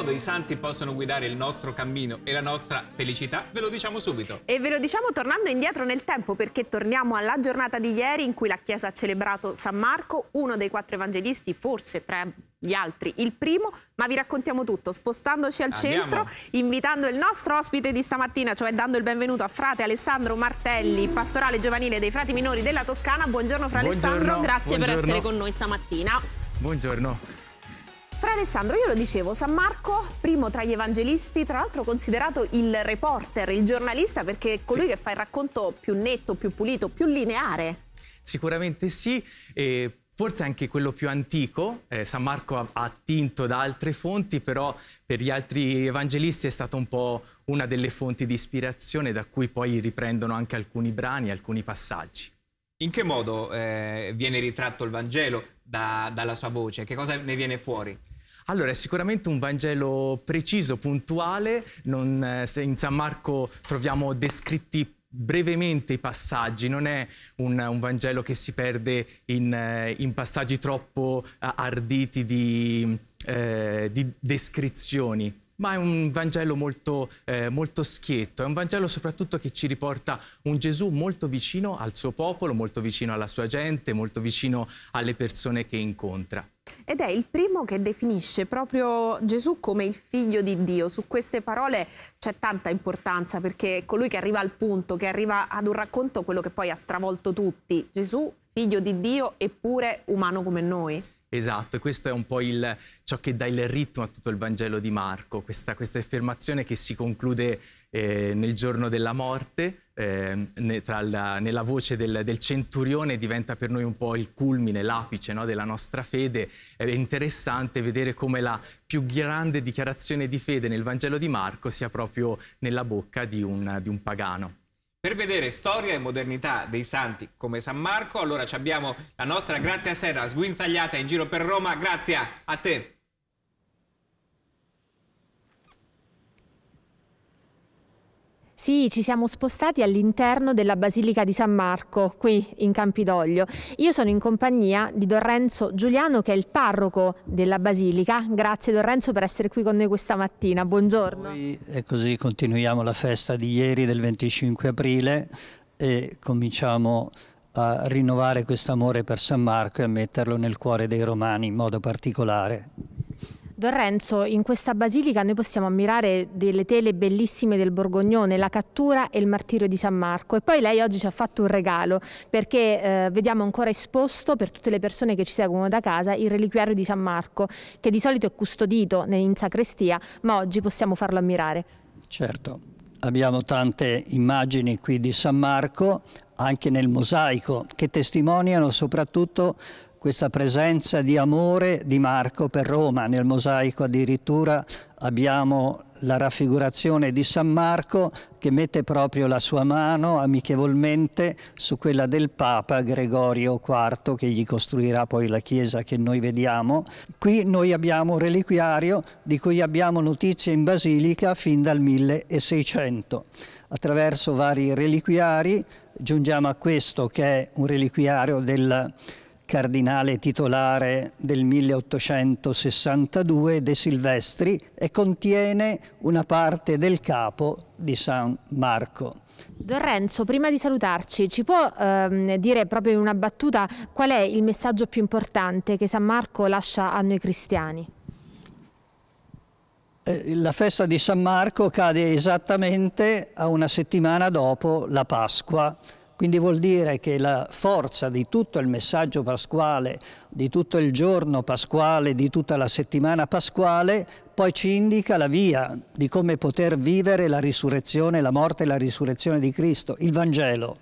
modo i santi possono guidare il nostro cammino e la nostra felicità? Ve lo diciamo subito. E ve lo diciamo tornando indietro nel tempo, perché torniamo alla giornata di ieri in cui la Chiesa ha celebrato San Marco, uno dei quattro evangelisti, forse tra gli altri il primo, ma vi raccontiamo tutto spostandoci al Andiamo. centro, invitando il nostro ospite di stamattina, cioè dando il benvenuto a frate Alessandro Martelli, pastorale giovanile dei frati minori della Toscana. Buongiorno frate Buongiorno. Alessandro, grazie Buongiorno. per essere con noi stamattina. Buongiorno. Allora Alessandro, io lo dicevo, San Marco, primo tra gli evangelisti, tra l'altro considerato il reporter, il giornalista, perché è colui sì. che fa il racconto più netto, più pulito, più lineare. Sicuramente sì, eh, forse anche quello più antico, eh, San Marco ha attinto da altre fonti, però per gli altri evangelisti è stata un po' una delle fonti di ispirazione da cui poi riprendono anche alcuni brani, alcuni passaggi. In che modo eh, viene ritratto il Vangelo da, dalla sua voce? Che cosa ne viene fuori? Allora, è sicuramente un Vangelo preciso, puntuale. Non, eh, in San Marco troviamo descritti brevemente i passaggi, non è un, un Vangelo che si perde in, eh, in passaggi troppo arditi di, eh, di, descrizioni. Ma è un Vangelo molto, eh, molto schietto, è un Vangelo soprattutto che ci riporta un Gesù molto vicino al suo popolo, molto vicino alla sua gente, molto vicino alle persone che incontra ed è il primo che definisce proprio Gesù come il figlio di Dio. Su queste parole c'è tanta importanza perché è colui che arriva al punto, che arriva ad un racconto, quello che poi ha stravolto tutti, Gesù figlio di Dio eppure umano come noi. Esatto, e questo è un po' il, ciò che dà il ritmo a tutto il Vangelo di Marco, questa, questa affermazione che si conclude eh, nel giorno della morte, eh, la, nella voce del, del, centurione diventa per noi un po' il culmine, l'apice no, della nostra fede. È interessante vedere come la più grande dichiarazione di fede nel Vangelo di Marco sia proprio nella bocca di un, di un pagano. Per vedere storia e modernità dei santi come San Marco, allora abbiamo la nostra Grazia Serra sguinzagliata in giro per Roma. Grazia, a te! Sì, ci siamo spostati all'interno della Basilica di San Marco, qui in Campidoglio. Io sono in compagnia di Don Giuliano, che è il parroco della Basilica. Grazie Don per essere qui con noi questa mattina. Buongiorno. Noi, e così continuiamo la festa di ieri del 25 aprile e cominciamo a rinnovare questo amore per San Marco e a metterlo nel cuore dei romani in modo particolare. Don Renzo, in questa basilica noi possiamo ammirare delle tele bellissime del Borgognone, la cattura e il martirio di San Marco e poi lei oggi ci ha fatto un regalo perché eh, vediamo ancora esposto per tutte le persone che ci seguono da casa il reliquiario di San Marco che di solito è custodito in sacrestia ma oggi possiamo farlo ammirare. Certo, abbiamo tante immagini qui di San Marco anche nel mosaico che testimoniano soprattutto questa presenza di amore di Marco per Roma. Nel mosaico addirittura abbiamo la raffigurazione di San Marco che mette proprio la sua mano amichevolmente su quella del Papa Gregorio IV che gli costruirà poi la chiesa che noi vediamo. Qui noi abbiamo un reliquiario di cui abbiamo notizie in Basilica fin dal 1600. Attraverso vari reliquiari giungiamo a questo che è un reliquiario del cardinale titolare del 1862 De Silvestri e contiene una parte del capo di San Marco. Don Renzo, prima di salutarci, ci può ehm, dire proprio in una battuta qual è il messaggio più importante che San Marco lascia a noi cristiani? Eh, la festa di San Marco cade esattamente a una settimana dopo la Pasqua, quindi vuol dire che la forza di tutto il messaggio pasquale, di tutto il giorno pasquale, di tutta la settimana pasquale, poi ci indica la via di come poter vivere la risurrezione, la morte e la risurrezione di Cristo, il Vangelo.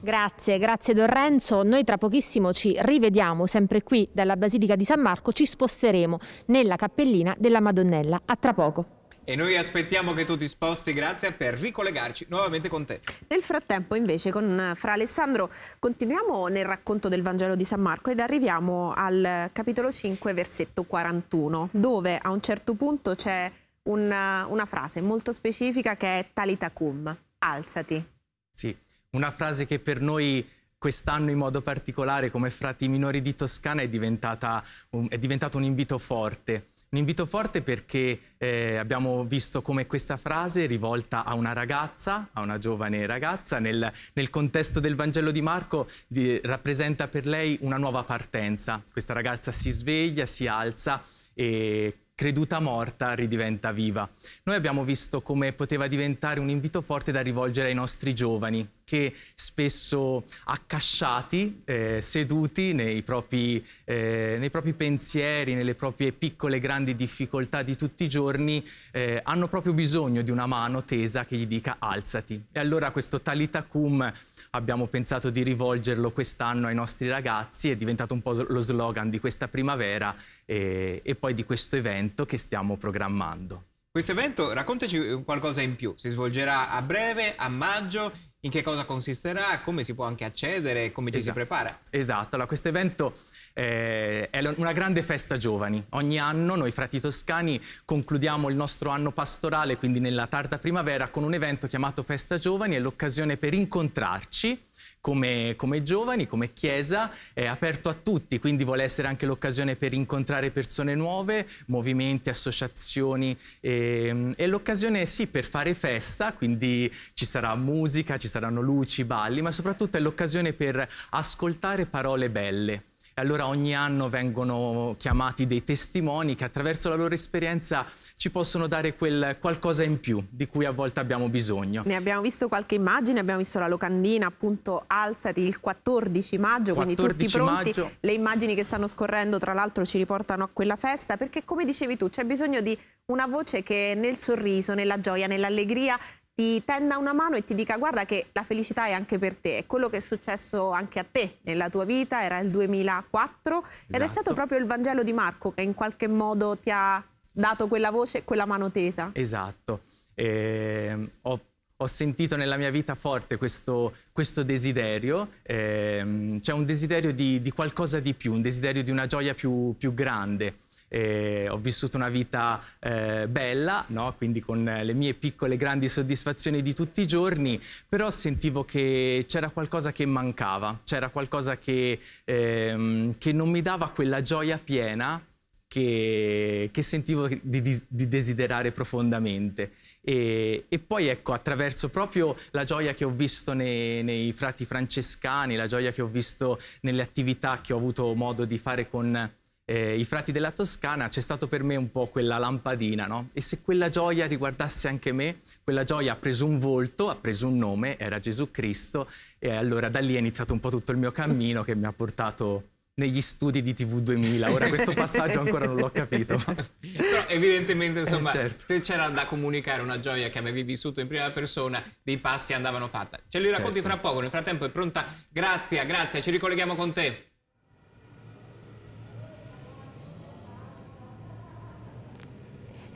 Grazie, grazie Don Renzo. Noi tra pochissimo ci rivediamo sempre qui dalla Basilica di San Marco, ci sposteremo nella cappellina della Madonnella. A tra poco. E noi aspettiamo che tu ti sposti, grazie, per ricollegarci nuovamente con te. Nel frattempo invece con eh, Fra Alessandro continuiamo nel racconto del Vangelo di San Marco ed arriviamo al capitolo 5, versetto 41, dove a un certo punto c'è una, eh, una frase molto specifica che è Talita cum, alzati. Sì, una frase che per noi quest'anno in modo particolare come frati minori di Toscana è, è diventato un invito forte un invito forte perché eh, abbiamo visto come questa frase rivolta a una ragazza, a una giovane ragazza, nel, nel contesto del Vangelo di Marco di, rappresenta per lei una nuova partenza. Questa ragazza si sveglia, si alza e creduta morta ridiventa viva. Noi abbiamo visto come poteva diventare un invito forte da rivolgere ai nostri giovani, che spesso accasciati, eh, seduti nei propri, eh, nei propri, pensieri, nelle proprie piccole grandi difficoltà di tutti i giorni, eh, hanno proprio bisogno di una mano tesa che gli dica alzati. E allora questo talita cum abbiamo pensato di rivolgerlo quest'anno ai nostri ragazzi, è diventato un po' lo slogan di questa primavera e, e poi di questo evento che stiamo programmando. Questo evento, raccontaci eh, qualcosa in più, si svolgerà a breve, a maggio, in che cosa consisterà, come si può anche accedere, come ci si prepara. Esatto, allora questo evento eh, è una grande festa giovani. Ogni anno noi frati toscani concludiamo il nostro anno pastorale, quindi nella tarda primavera, con un evento chiamato Festa Giovani, è l'occasione per incontrarci. Come, come, giovani, come chiesa, è aperto a tutti, quindi vuole essere anche l'occasione per incontrare persone nuove, movimenti, associazioni e, ehm, e l'occasione sì per fare festa, quindi ci sarà musica, ci saranno luci, balli, ma soprattutto è l'occasione per ascoltare parole belle e allora ogni anno vengono chiamati dei testimoni che attraverso la loro esperienza ci possono dare quel qualcosa in più di cui a volte abbiamo bisogno. Ne abbiamo visto qualche immagine, abbiamo visto la locandina appunto Alzati il 14 maggio, 14 quindi tutti pronti. Maggio. Le immagini che stanno scorrendo tra l'altro ci riportano a quella festa perché come dicevi tu c'è bisogno di una voce che nel sorriso, nella gioia, nell'allegria ti tenda una mano e ti dica guarda che la felicità è anche per te, è quello che è successo anche a te nella tua vita, era il 2004 esatto. ed è stato esatto. proprio il Vangelo di Marco che in qualche modo ti ha dato quella voce e quella mano tesa. Esatto, eh, ho, ho, sentito nella mia vita forte questo, questo desiderio, ehm, c'è cioè un desiderio di, di, qualcosa di più, un desiderio di una gioia più, più grande eh, ho vissuto una vita eh, bella, no? quindi con le mie piccole grandi soddisfazioni di tutti i giorni, però sentivo che c'era qualcosa che mancava, c'era qualcosa che, ehm, che non mi dava quella gioia piena che, che, sentivo di, di, di desiderare profondamente. E, e, poi ecco, attraverso proprio la gioia che ho visto nei, nei, frati francescani, la gioia che ho visto nelle attività che ho avuto modo di fare con eh, i frati della Toscana, c'è stato per me un po' quella lampadina, no? E se quella gioia riguardasse anche me, quella gioia ha preso un volto, ha preso un nome, era Gesù Cristo, e allora da lì è iniziato un po' tutto il mio cammino che mi ha portato negli studi di TV 2000. Ora questo passaggio ancora non l'ho capito. Però evidentemente, insomma, eh, certo. se c'era da comunicare una gioia che avevi vissuto in prima persona, dei passi andavano fatti. Ce li racconti certo. fra poco, nel frattempo è pronta. Grazie, grazie, ci ricolleghiamo con te.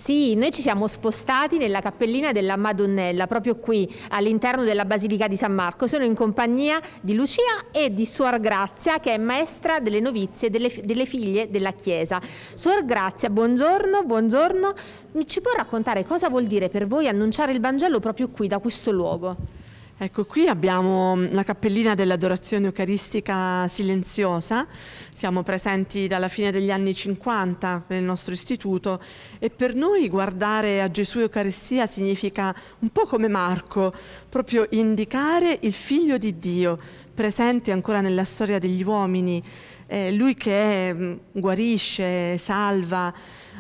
Sì, noi ci siamo spostati nella cappellina della Madonnella, proprio qui all'interno della Basilica di San Marco. Sono in compagnia di Lucia e di Suor Grazia, che è maestra delle novizie, delle, delle figlie della Chiesa. Suor Grazia, buongiorno, buongiorno. Ci può raccontare cosa vuol dire per voi annunciare il Vangelo proprio qui, da questo luogo? Ecco, qui abbiamo mm, la cappellina dell'adorazione eucaristica silenziosa, siamo presenti dalla fine degli anni 50 nel nostro istituto e per noi guardare a Gesù Eucaristia significa un po' come Marco, proprio indicare il figlio di Dio, presente ancora nella storia degli uomini, eh, lui che mm, guarisce, salva,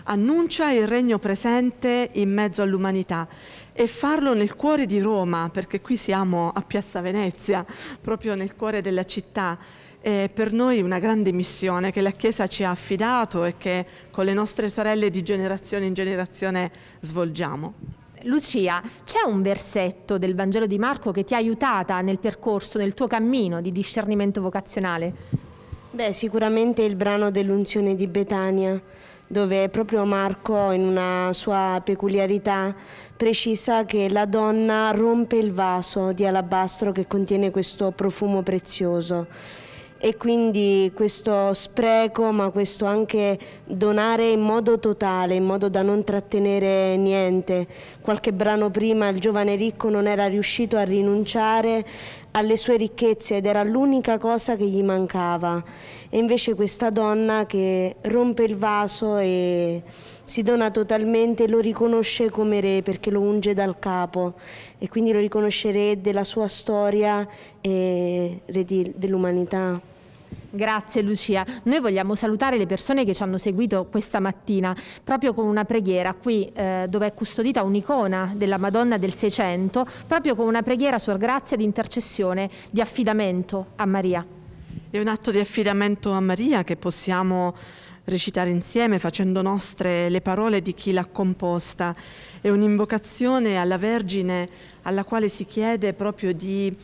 annuncia il regno presente in mezzo all'umanità e farlo nel cuore di Roma, perché qui siamo a Piazza Venezia, proprio nel cuore della città. È per noi una grande missione che la Chiesa ci ha affidato e che con le nostre sorelle di generazione in generazione svolgiamo. Lucia, c'è un versetto del Vangelo di Marco che ti ha aiutata nel percorso, nel tuo cammino di discernimento vocazionale? Beh, sicuramente il brano dell'unzione di Betania, dove proprio Marco, in una sua peculiarità, precisa che la donna rompe il vaso di alabastro che contiene questo profumo prezioso e quindi questo spreco, ma questo anche donare in modo totale, in modo da non trattenere niente. Qualche brano prima il giovane ricco non era riuscito a rinunciare alle sue ricchezze ed era l'unica cosa che gli mancava. E invece questa donna che rompe il vaso e si dona totalmente, lo riconosce come re perché lo unge dal capo e quindi lo riconosce re della sua storia e re dell'umanità. Grazie Lucia. Noi vogliamo salutare le persone che ci hanno seguito questa mattina proprio con una preghiera qui eh, dove è custodita un'icona della Madonna del Seicento, proprio con una preghiera Suor Grazia di intercessione, di affidamento a Maria. È un atto di affidamento a Maria che possiamo recitare insieme facendo nostre le parole di chi l'ha composta. È un'invocazione alla Vergine alla quale si chiede proprio di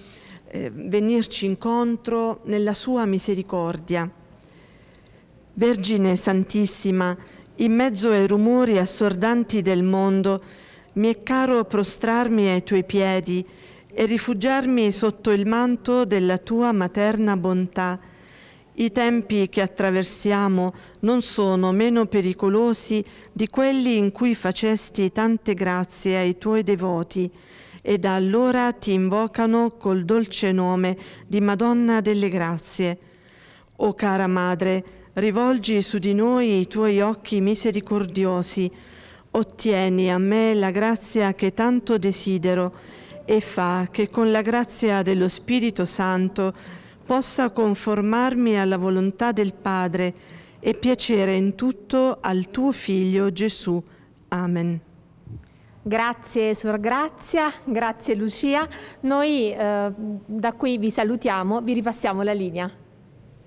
eh, venirci incontro nella sua misericordia. Vergine Santissima, in mezzo ai rumori assordanti del mondo, mi è caro prostrarmi ai tuoi piedi e rifugiarmi sotto il manto della tua materna bontà. I tempi che attraversiamo non sono meno pericolosi di quelli in cui facesti tante grazie ai tuoi devoti e da allora ti invocano col dolce nome di Madonna delle Grazie. O cara Madre, rivolgi su di noi i tuoi occhi misericordiosi, ottieni a me la grazia che tanto desidero e fa che con la grazia dello Spirito Santo possa conformarmi alla volontà del Padre e piacere in tutto al tuo Figlio Gesù. Amen. Grazie Sor Grazia, grazie Lucia. Noi eh, da qui vi salutiamo, vi ripassiamo la linea.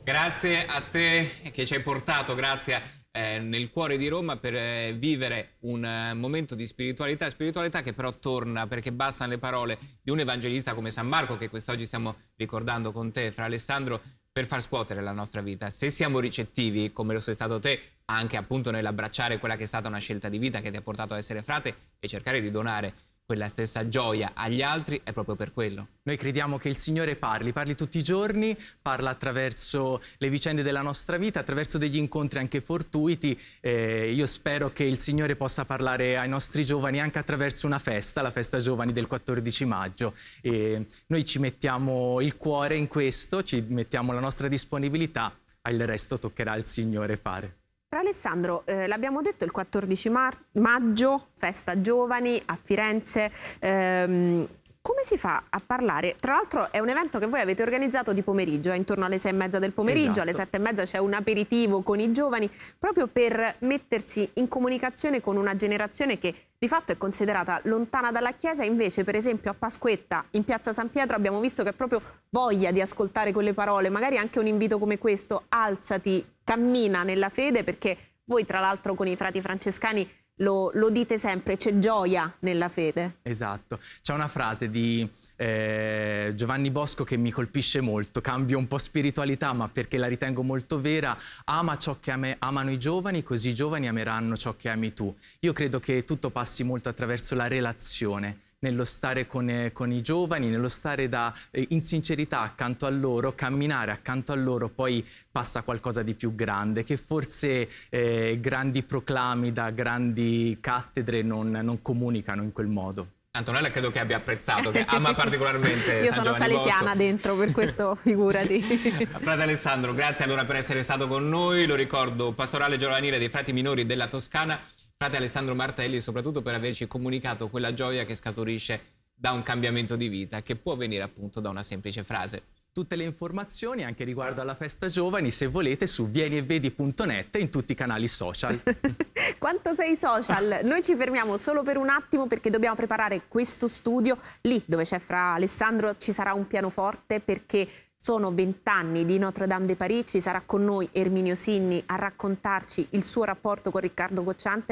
Grazie a te che ci hai portato, grazie eh, nel cuore di Roma per eh, vivere un eh, momento di spiritualità, spiritualità che però torna perché bastano le parole di un evangelista come San Marco che quest'oggi stiamo ricordando con te, fra Alessandro, per far scuotere la nostra vita. Se siamo ricettivi, come lo sei stato te, anche appunto nell'abbracciare quella che è stata una scelta di vita che ti ha portato a essere frate e cercare di donare quella stessa gioia agli altri è proprio per quello. Noi crediamo che il Signore parli, parli tutti i giorni, parla attraverso le vicende della nostra vita, attraverso degli incontri anche fortuiti. Eh, io spero che il Signore possa parlare ai nostri giovani anche attraverso una festa, la festa giovani del 14 maggio. Eh, noi ci mettiamo il cuore in questo, ci mettiamo la nostra disponibilità, il resto toccherà al Signore fare. Alessandro, eh, l'abbiamo detto il 14 maggio, festa giovani a Firenze. Ehm, come si fa a parlare? Tra l'altro è un evento che voi avete organizzato di pomeriggio, è eh, intorno alle sei e mezza del pomeriggio, esatto. alle sette e mezza c'è un aperitivo con i giovani, proprio per mettersi in comunicazione con una generazione che di fatto è considerata lontana dalla Chiesa, invece per esempio a Pasquetta, in piazza San Pietro, abbiamo visto che proprio voglia di ascoltare quelle parole, magari anche un invito come questo, alzati, cammina nella fede perché voi tra l'altro con i frati francescani lo, lo, dite sempre, c'è gioia nella fede. Esatto, c'è una frase di eh, Giovanni Bosco che mi colpisce molto, cambio un po' spiritualità ma perché la ritengo molto vera, ama ciò che ame, amano i giovani, così i giovani ameranno ciò che ami tu. Io credo che tutto passi molto attraverso la relazione nello stare con, eh, con i giovani, nello stare da, eh, in sincerità accanto a loro, camminare accanto a loro, poi passa qualcosa di più grande, che forse eh, grandi proclami da grandi cattedre non, non comunicano in quel modo. Antonella credo che abbia apprezzato, che ama particolarmente Io sono salesiana Bosco. dentro, per questo figurati. Frate Alessandro, grazie allora per essere stato con noi. Lo ricordo, pastorale giovanile dei frati minori della Toscana frate Alessandro Martelli soprattutto per averci comunicato quella gioia che scaturisce da un cambiamento di vita che può venire appunto da una semplice frase. Tutte le informazioni anche riguardo alla festa giovani, se volete, su vienievedi.net e in tutti i canali social. Quanto sei social? Noi ci fermiamo solo per un attimo perché dobbiamo preparare questo studio. Lì dove c'è Fra Alessandro ci sarà un pianoforte perché sono vent'anni di Notre Dame de Parigi. Sarà con noi Erminio Sinni a raccontarci il suo rapporto con Riccardo Gocciante.